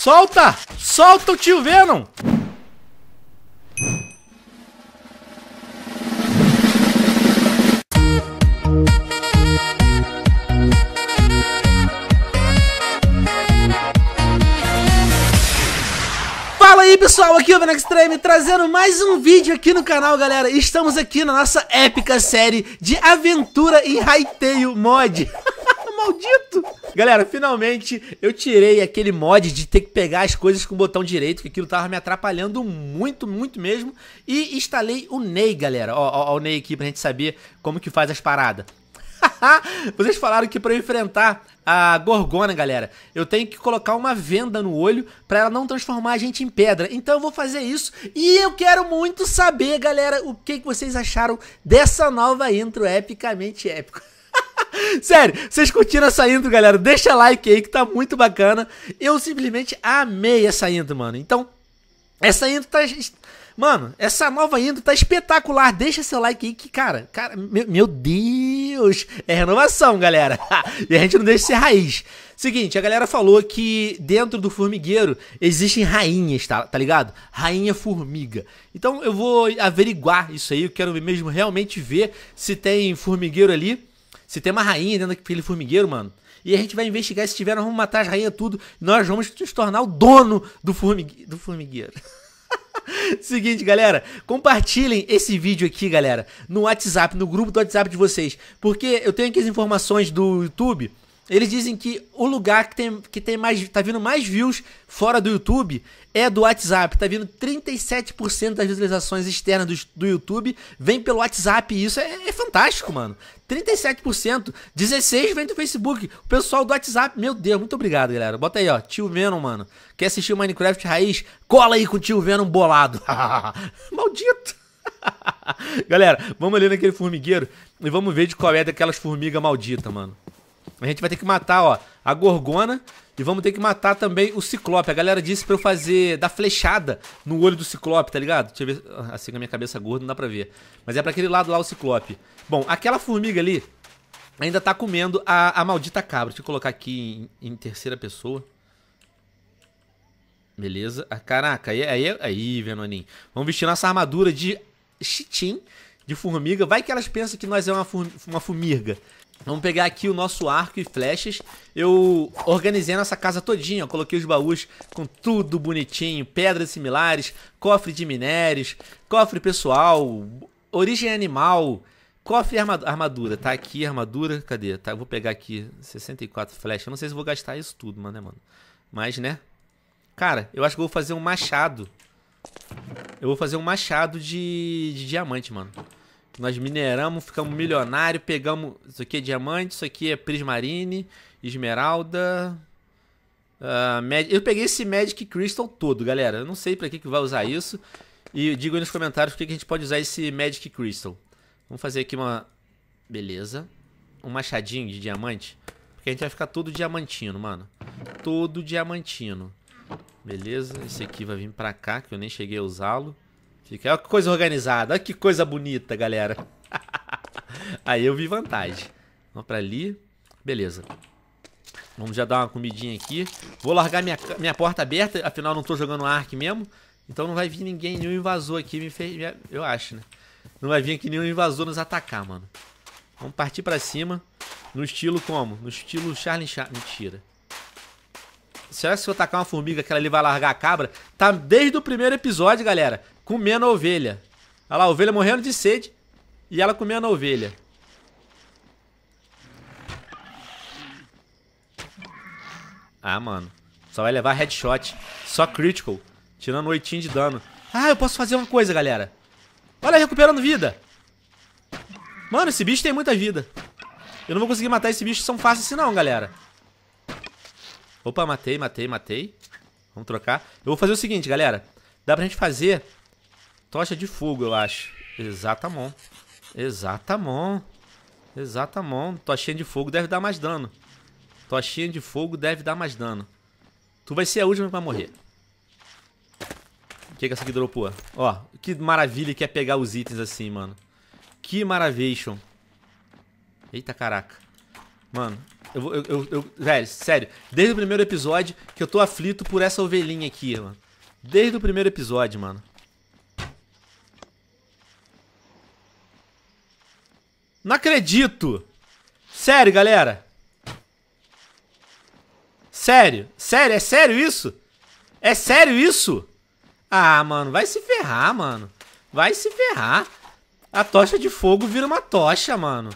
Solta! Solta o tio Venom! Fala aí pessoal, aqui é o Venom Extreme trazendo mais um vídeo aqui no canal galera Estamos aqui na nossa épica série de aventura em Hytale Mod maldito! Galera, finalmente eu tirei aquele mod de ter que pegar as coisas com o botão direito, que aquilo tava me atrapalhando muito, muito mesmo. E instalei o Ney, galera. Ó, ó, ó o Ney aqui pra gente saber como que faz as paradas. Vocês falaram que para enfrentar a Gorgona, galera, eu tenho que colocar uma venda no olho para ela não transformar a gente em pedra. Então eu vou fazer isso e eu quero muito saber, galera, o que, que vocês acharam dessa nova intro epicamente épica. Sério, vocês curtiram essa intro, galera? Deixa like aí que tá muito bacana. Eu simplesmente amei essa intro, mano. Então, essa intro tá. Mano, essa nova intro tá espetacular. Deixa seu like aí que, cara, cara, meu, meu Deus, é renovação, galera. e a gente não deixa ser raiz. Seguinte, a galera falou que dentro do formigueiro existem rainhas, tá, tá ligado? Rainha formiga. Então eu vou averiguar isso aí, eu quero mesmo realmente ver se tem formigueiro ali. Se tem uma rainha dentro daquele formigueiro, mano. E a gente vai investigar se tiver, nós vamos matar as rainhas tudo. Nós vamos nos tornar o dono do, formigue... do formigueiro. Seguinte, galera, compartilhem esse vídeo aqui, galera, no WhatsApp, no grupo do WhatsApp de vocês, porque eu tenho aqui as informações do YouTube eles dizem que o lugar que tem, que tem mais, tá vindo mais views fora do YouTube é do WhatsApp. Tá vindo 37% das visualizações externas do, do YouTube vem pelo WhatsApp. E isso é, é, fantástico, mano. 37%, 16% vem do Facebook. O pessoal do WhatsApp, meu Deus, muito obrigado, galera. Bota aí, ó, tio Venom, mano. Quer assistir Minecraft Raiz? Cola aí com o tio Venom bolado. Maldito. galera, vamos ali naquele formigueiro e vamos ver de qual é daquelas formigas malditas, mano. A gente vai ter que matar, ó, a Gorgona e vamos ter que matar também o Ciclope. A galera disse pra eu fazer, dar flechada no olho do Ciclope, tá ligado? Deixa eu ver, ah, assim com a minha cabeça gorda não dá pra ver. Mas é pra aquele lado lá o Ciclope. Bom, aquela formiga ali ainda tá comendo a, a maldita cabra. Deixa eu colocar aqui em, em terceira pessoa. Beleza. Ah, caraca, aí, aí, aí, Venoninho. Vamos vestir nossa armadura de chitim, de formiga. Vai que elas pensam que nós é uma, Uma formiga. Vamos pegar aqui o nosso arco e flechas. Eu organizei nossa casa todinha, ó. coloquei os baús com tudo bonitinho, pedras similares, cofre de minérios, cofre pessoal, origem animal, cofre e armadura. Tá aqui armadura, cadê? Tá, eu vou pegar aqui 64 flechas. Eu não sei se vou gastar isso tudo, mano, né, mano? Mas, né? Cara, eu acho que eu vou fazer um machado. Eu vou fazer um machado de, de diamante, mano. Nós mineramos, ficamos milionário, pegamos. Isso aqui é diamante, isso aqui é prismarine, esmeralda. Uh, Eu peguei esse Magic Crystal todo, galera. Eu não sei pra que, que vai usar isso. E diga aí nos comentários porque que a gente pode usar esse Magic Crystal. Vamos fazer aqui uma. Beleza. Um machadinho de diamante. Porque a gente vai ficar todo diamantino, mano. Todo diamantino. Beleza. Esse aqui vai vir pra cá, que eu nem cheguei a usá-lo. Fica, olha que coisa organizada, olha que coisa bonita, galera. Aí eu vi vantagem. Vamos pra ali. Beleza. Vamos já dar uma comidinha aqui. Vou largar minha, minha porta aberta, afinal não tô jogando arc mesmo. Então não vai vir ninguém, nenhum invasor aqui, me fez, eu acho, né? Não vai vir aqui nenhum invasor nos atacar, mano. Vamos partir pra cima. No estilo como? No estilo Charlie Charlie. Mentira. Será que se eu atacar uma formiga, que ela ali vai largar a cabra? Tá desde o primeiro episódio, galera comendo a ovelha. Olha lá, a ovelha morrendo de sede e ela comendo a ovelha. Ah, mano. Só vai levar headshot. Só critical. Tirando oitinho de dano. Ah, eu posso fazer uma coisa, galera. Olha, recuperando vida. Mano, esse bicho tem muita vida. Eu não vou conseguir matar esse bicho tão fácil assim não, galera. Opa, matei, matei, matei. Vamos trocar. Eu vou fazer o seguinte, galera. Dá pra gente fazer Tocha de fogo, eu acho. Exatamente. Exatamente. Exatamente. Tochinha de fogo deve dar mais dano. Tochinha de fogo deve dar mais dano. Tu vai ser a última pra morrer. O que, que essa aqui dropou? Ó, que maravilha que é pegar os itens assim, mano. Que maravilha. Eita, caraca. Mano, eu vou. Eu, eu, eu, velho, sério. Desde o primeiro episódio que eu tô aflito por essa ovelhinha aqui, mano. Desde o primeiro episódio, mano. Não acredito. Sério, galera. Sério? Sério? É sério isso? É sério isso? Ah, mano, vai se ferrar, mano. Vai se ferrar. A tocha de fogo vira uma tocha, mano.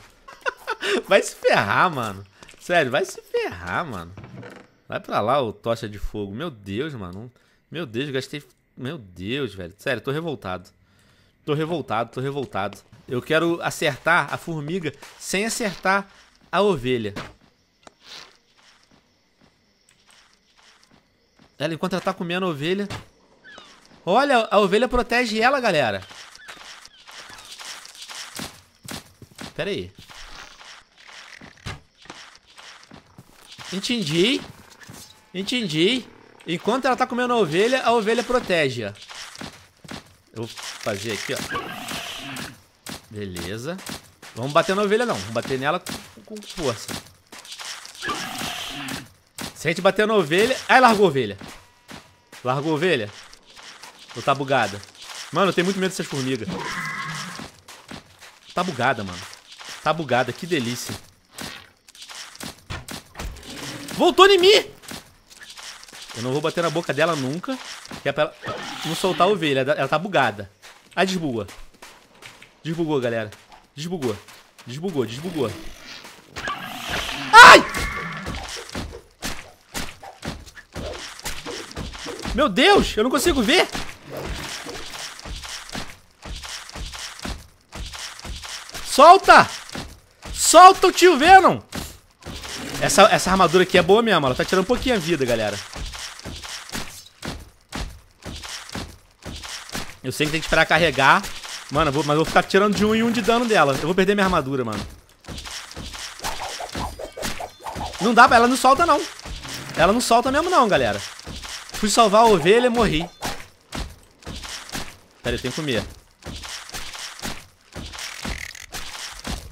vai se ferrar, mano. Sério, vai se ferrar, mano. Vai pra lá, o tocha de fogo. Meu Deus, mano. Meu Deus, gastei... Meu Deus, velho. Sério, tô revoltado. Tô revoltado, tô revoltado. Eu quero acertar a formiga sem acertar a ovelha. Ela, enquanto ela tá comendo a ovelha... Olha, a ovelha protege ela, galera. Pera aí. Entendi. Entendi. Enquanto ela tá comendo a ovelha, a ovelha protege. -a. Eu vou fazer aqui, ó. Beleza. Vamos bater na ovelha, não. Vamos bater nela com, força. Se a gente bater na ovelha... Ai, largou a ovelha. Largou a ovelha. Ou tá bugada? Mano, eu tenho muito medo dessas formigas. Tá bugada, mano. Tá bugada, que delícia. Voltou em mim! Eu não vou bater na boca dela nunca. Que é pra ela... Vou soltar a ovelha. Ela tá, tá bugada. Ah, desbugou. Desbugou, galera. Desbugou. Desbugou, desbugou. Ai! Meu Deus, eu não consigo ver. Solta! Solta o tio Venom! Essa, essa armadura aqui é boa mesmo. Ela tá tirando um pouquinho a vida, galera. Eu sei que tem que esperar carregar. Mano, eu vou, mas eu vou ficar tirando de um em um de dano dela. Eu vou perder minha armadura, mano. Não dá pra... Ela não solta, não. Ela não solta mesmo, não, galera. Fui salvar a ovelha e morri. Pera, eu tenho que comer.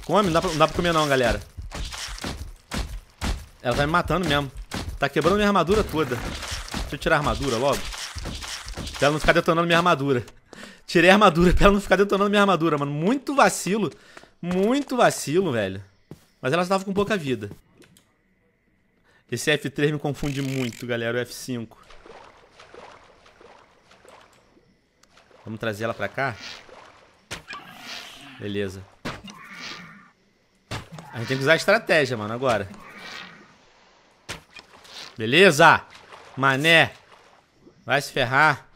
Come, não dá, pra, não dá pra comer não, galera. Ela tá me matando mesmo. Tá quebrando minha armadura toda. Deixa eu tirar a armadura logo. Pra ela não ficar detonando minha armadura. Tirei a armadura pra ela não ficar detonando minha armadura, mano. Muito vacilo. Muito vacilo, velho. Mas ela estava com pouca vida. Esse F3 me confunde muito, galera. O F5. Vamos trazer ela pra cá? Beleza. A gente tem que usar a estratégia, mano, agora. Beleza! Mané! Vai se ferrar.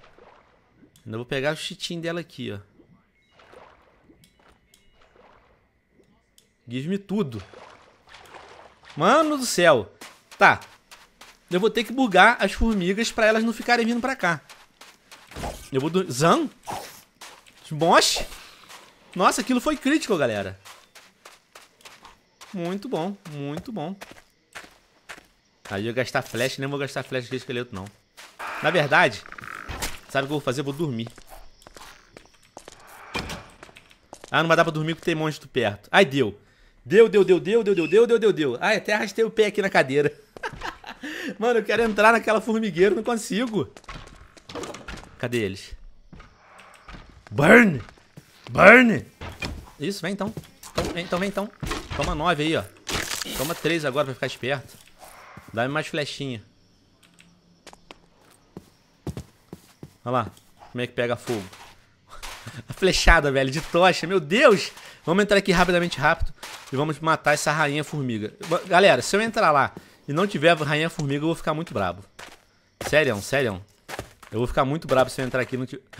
Ainda vou pegar o chitinho dela aqui, ó. Give me tudo. Mano do céu. Tá. Eu vou ter que bugar as formigas pra elas não ficarem vindo pra cá. Eu vou... Do... Zan? Mosh? Nossa, aquilo foi crítico, galera. Muito bom, muito bom. Aí eu gastar flash, nem vou gastar flash de esqueleto, não. Na verdade, Sabe o que eu vou fazer? Eu vou dormir. Ah, não vai dar pra dormir porque tem monstro perto. Ai, deu. Deu, deu, deu, deu, deu, deu, deu, deu, deu, deu. Ai, até arrastei o pé aqui na cadeira. Mano, eu quero entrar naquela formigueira, não consigo. Cadê eles? Burn! Burn! Isso, vem então. Então vem, então. Vem, então. Toma nove aí, ó. Toma três agora pra ficar esperto. Dá-me mais flechinha. Olha lá, como é que pega fogo. A flechada, velho, de tocha, meu Deus! Vamos entrar aqui rapidamente, rápido, e vamos matar essa rainha formiga. Galera, se eu entrar lá e não tiver rainha formiga, eu vou ficar muito bravo. Sério, sério. Eu vou ficar muito bravo se eu entrar aqui e não tiver...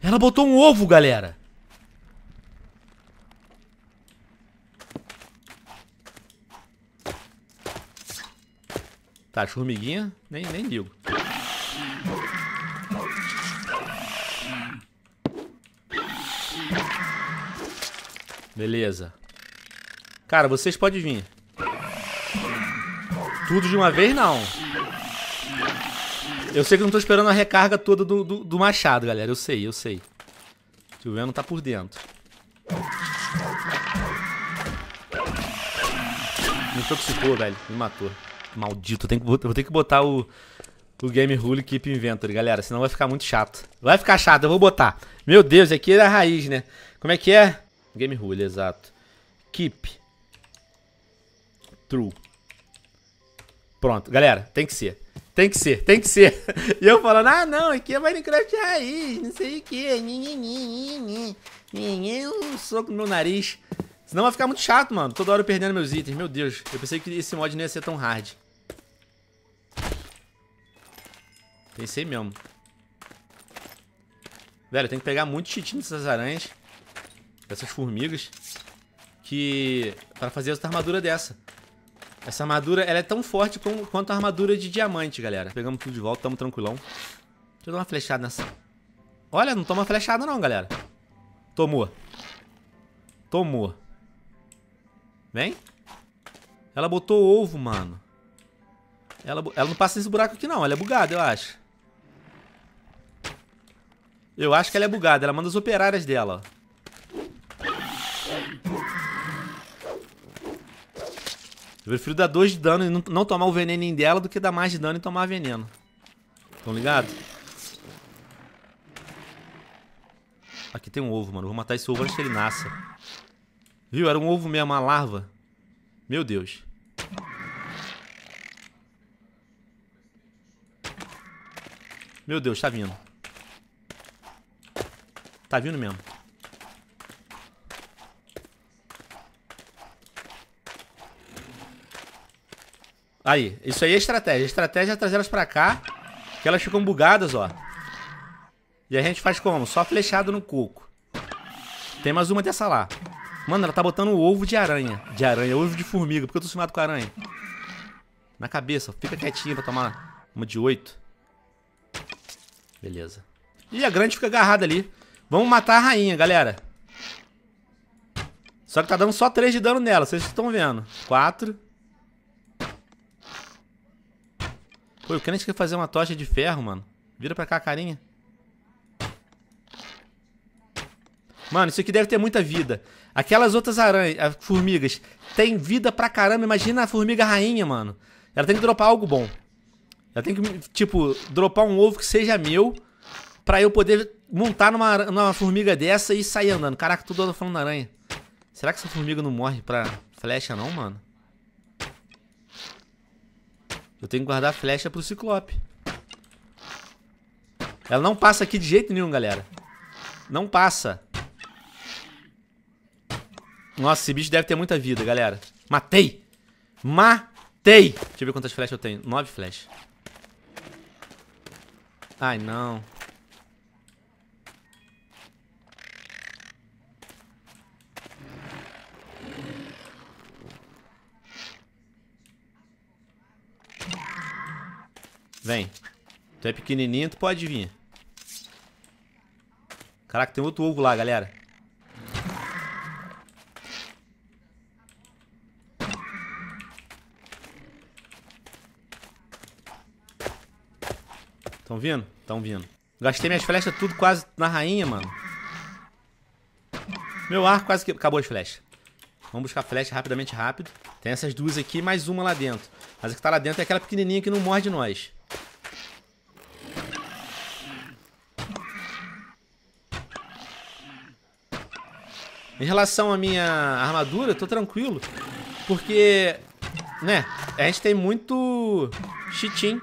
Ela botou um ovo, galera! Tá, formiguinha, nem, nem ligo. Beleza. Cara, vocês podem vir. Tudo de uma vez, não. Eu sei que não tô esperando a recarga toda do, do, do machado, galera. Eu sei, eu sei. O tio tá por dentro. Me intoxicou, velho. Me matou. Maldito, que, vou ter que botar o, o Game Rule Keep Inventory, galera, senão vai ficar muito chato. Vai ficar chato, eu vou botar. Meu Deus, aqui é a raiz, né? Como é que é? Game Rule, exato. Keep. True. Pronto, galera, tem que ser. Tem que ser, tem que ser. E eu falando, ah, não, aqui é Minecraft raiz, não sei o que. Um soco no meu nariz. Senão vai ficar muito chato, mano. Toda hora eu perdendo meus itens. Meu Deus, eu pensei que esse mod não ia ser tão hard. Pensei mesmo. Velho, tem que pegar muito chitinho dessas aranhas. Dessas formigas. Que... Pra fazer essa armadura dessa. Essa armadura, ela é tão forte como, quanto a armadura de diamante, galera. Pegamos tudo de volta, tamo tranquilão. Deixa eu dar uma flechada nessa. Olha, não toma flechada não, galera. Tomou. Tomou. Vem. Ela botou ovo, mano. Ela, ela não passa nesse buraco aqui não, ela é bugada, eu acho. Eu acho que ela é bugada, ela manda as operárias dela. Eu prefiro dar dois de dano e não, tomar o veneno dela do que dar mais de dano e tomar veneno. Tão ligado? Aqui tem um ovo, mano. vou matar esse ovo antes que ele nasça. Viu? Era um ovo mesmo, uma larva. Meu Deus. Meu Deus, tá vindo. Tá vindo mesmo. Aí, isso aí é estratégia. A estratégia é trazer elas pra cá, que elas ficam bugadas, ó. E a gente faz como? Só flechado no coco. Tem mais uma dessa lá. Mano, ela tá botando ovo de aranha. De aranha, ovo de formiga. Por que eu tô acostumado com aranha? Na cabeça. Fica quietinha pra tomar uma de oito. Beleza. E a grande fica agarrada ali. Vamos matar a rainha, galera. Só que tá dando só 3 de dano nela, vocês estão vendo. 4. Pô, o Kennedy quer fazer uma tocha de ferro, mano. Vira pra cá, carinha. Mano, isso aqui deve ter muita vida. Aquelas outras aranhas, formigas, tem vida pra caramba. Imagina a formiga rainha, mano. Ela tem que dropar algo bom. Ela tem que, tipo, dropar um ovo que seja meu pra eu poder montar numa, numa formiga dessa e sair andando. Caraca, tudo eu falando da aranha. Será que essa formiga não morre pra flecha não, mano? Eu tenho que guardar a flecha pro ciclope. Ela não passa aqui de jeito nenhum, galera. Não passa. Nossa, esse bicho deve ter muita vida, galera. Matei! Matei! Deixa eu ver quantas flechas eu tenho. Nove flechas. Ai, não. Vem. Tu é pequenininho, tu pode vir. Caraca, tem outro ovo lá, galera. Tão vindo? Tão vindo. Gastei minhas flechas tudo quase na rainha, mano. Meu arco quase que... Acabou as flechas. Vamos buscar flecha rapidamente, rápido. Tem essas duas aqui mais uma lá dentro. Mas a que tá lá dentro é aquela pequenininha que não morde nós. Em relação à minha armadura, tô tranquilo. Porque, né, a gente tem muito chitim.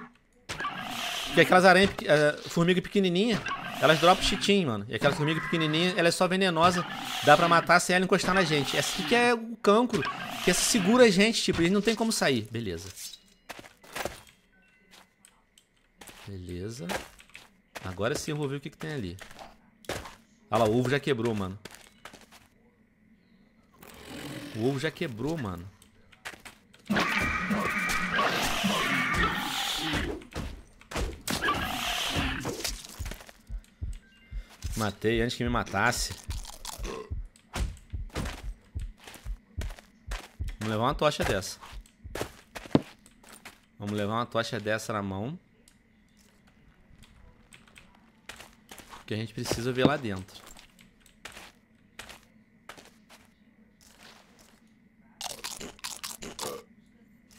Porque aquelas aranhas, uh, formiga pequenininha, elas dropam chitim, mano. E aquela formiga pequenininha, ela é só venenosa. Dá pra matar sem ela encostar na gente. Essa aqui que é o cancro, que essa segura a gente, tipo, eles não tem como sair. Beleza. Beleza. Agora sim eu vou ver o que, que tem ali. Olha lá, o ovo já quebrou, mano. O ovo já quebrou, mano. Matei antes que me matasse. Vamos levar uma tocha dessa. Vamos levar uma tocha dessa na mão. Porque a gente precisa ver lá dentro.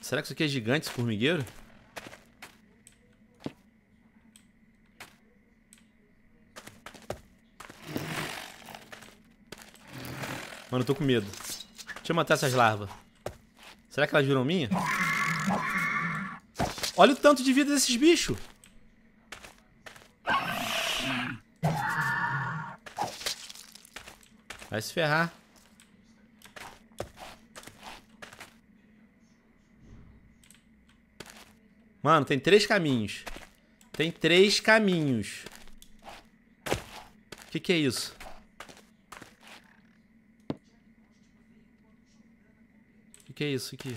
Será que isso aqui é gigante, esse formigueiro? Mano, eu tô com medo. Deixa eu matar essas larvas. Será que elas viram minha? Olha o tanto de vida desses bichos. Vai se ferrar. Mano, tem três caminhos. Tem três caminhos. O que, que é isso? O que, que é isso aqui?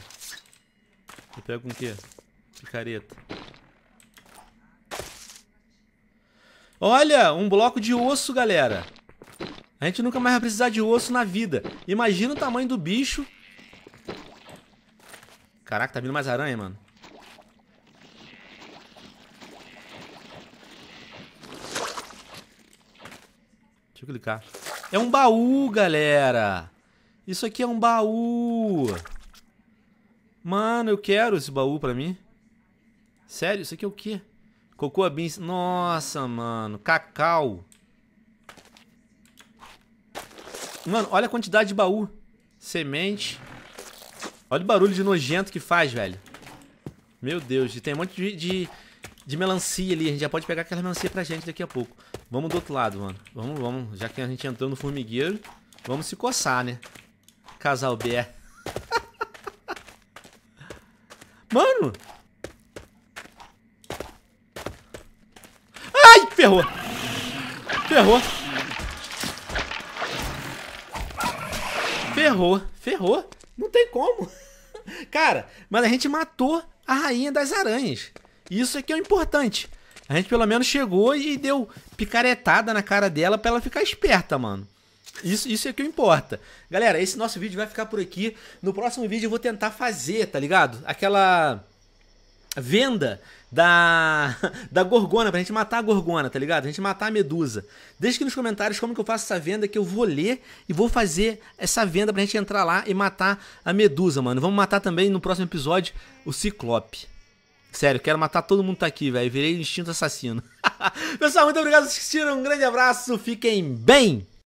Eu pego com o quê? Picareta. Olha, um bloco de osso, galera. A gente nunca mais vai precisar de osso na vida. Imagina o tamanho do bicho. Caraca, tá vindo mais aranha, mano. Deixa eu clicar. É um baú, galera. Isso aqui é um baú. Mano, eu quero esse baú pra mim. Sério, isso aqui é o quê? Cocoa Beans. Nossa, mano. Cacau. Mano, olha a quantidade de baú. Semente. Olha o barulho de nojento que faz, velho. Meu Deus, tem um monte de, de, de melancia ali. A gente já pode pegar aquela melancia pra gente daqui a pouco. Vamos do outro lado, mano. Vamos, vamos. Já que a gente entrou no formigueiro, vamos se coçar, né? Casal B. mano! Ai, ferrou! Ferrou! Ferrou, ferrou. Não tem como. Cara, mas a gente matou a rainha das aranhas. Isso é que é o importante. A gente pelo menos chegou e deu picaretada na cara dela pra ela ficar esperta, mano. Isso, isso é que importa. Galera, esse nosso vídeo vai ficar por aqui. No próximo vídeo eu vou tentar fazer, tá ligado? Aquela venda da, da gorgona, pra gente matar a gorgona, tá ligado? A gente matar a medusa. Deixa aqui nos comentários como que eu faço essa venda que eu vou ler e vou fazer essa venda pra gente entrar lá e matar a medusa, mano. Vamos matar também no próximo episódio o ciclope. Sério, quero matar todo mundo que tá aqui, velho. Virei instinto assassino. Pessoal, muito obrigado por assistir. Um grande abraço. Fiquem bem.